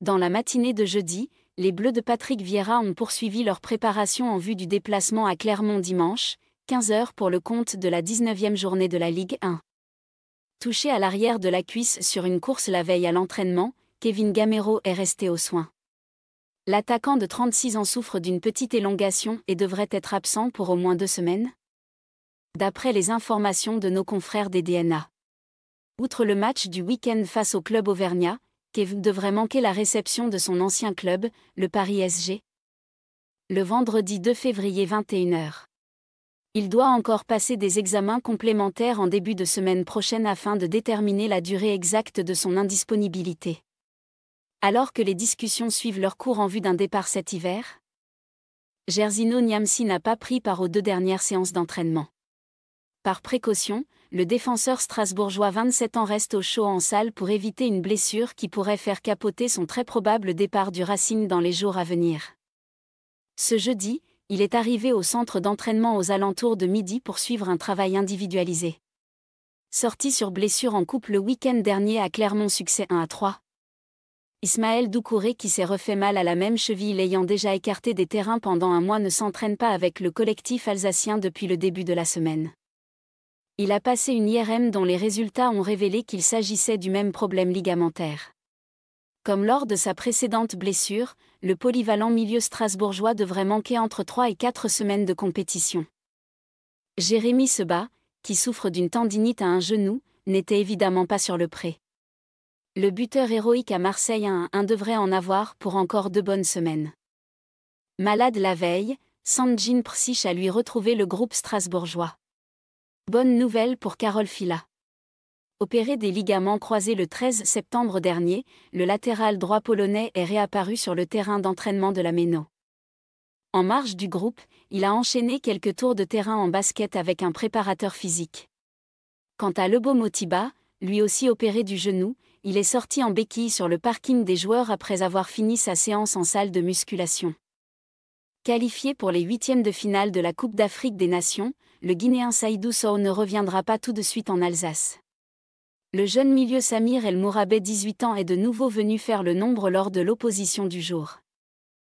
Dans la matinée de jeudi, les Bleus de Patrick Vieira ont poursuivi leur préparation en vue du déplacement à Clermont dimanche, 15h pour le compte de la 19e journée de la Ligue 1. Touché à l'arrière de la cuisse sur une course la veille à l'entraînement, Kevin Gamero est resté aux soins. L'attaquant de 36 ans souffre d'une petite élongation et devrait être absent pour au moins deux semaines, d'après les informations de nos confrères des DNA. Outre le match du week-end face au club auvergnat, Kev devrait manquer la réception de son ancien club, le Paris SG. Le vendredi 2 février 21h. Il doit encore passer des examens complémentaires en début de semaine prochaine afin de déterminer la durée exacte de son indisponibilité. Alors que les discussions suivent leur cours en vue d'un départ cet hiver, Gersino Niamsi n'a pas pris part aux deux dernières séances d'entraînement. Par précaution, le défenseur strasbourgeois 27 ans reste au chaud en salle pour éviter une blessure qui pourrait faire capoter son très probable départ du Racing dans les jours à venir. Ce jeudi, il est arrivé au centre d'entraînement aux alentours de midi pour suivre un travail individualisé. Sorti sur blessure en coupe le week-end dernier à Clermont succès 1 à 3. Ismaël Doucouré qui s'est refait mal à la même cheville ayant déjà écarté des terrains pendant un mois ne s'entraîne pas avec le collectif alsacien depuis le début de la semaine il a passé une IRM dont les résultats ont révélé qu'il s'agissait du même problème ligamentaire. Comme lors de sa précédente blessure, le polyvalent milieu strasbourgeois devrait manquer entre 3 et 4 semaines de compétition. Jérémy Seba, qui souffre d'une tendinite à un genou, n'était évidemment pas sur le pré. Le buteur héroïque à Marseille 1-1 devrait en avoir pour encore deux bonnes semaines. Malade la veille, Sanjin Prsich a lui retrouvé le groupe strasbourgeois. Bonne nouvelle pour Karol Fila. Opéré des ligaments croisés le 13 septembre dernier, le latéral droit polonais est réapparu sur le terrain d'entraînement de la Méno. En marge du groupe, il a enchaîné quelques tours de terrain en basket avec un préparateur physique. Quant à Lebo Motiba, lui aussi opéré du genou, il est sorti en béquille sur le parking des joueurs après avoir fini sa séance en salle de musculation. Qualifié pour les huitièmes de finale de la Coupe d'Afrique des Nations, le Guinéen Saïdou Sow ne reviendra pas tout de suite en Alsace. Le jeune milieu Samir El Mourabé 18 ans, est de nouveau venu faire le nombre lors de l'opposition du jour.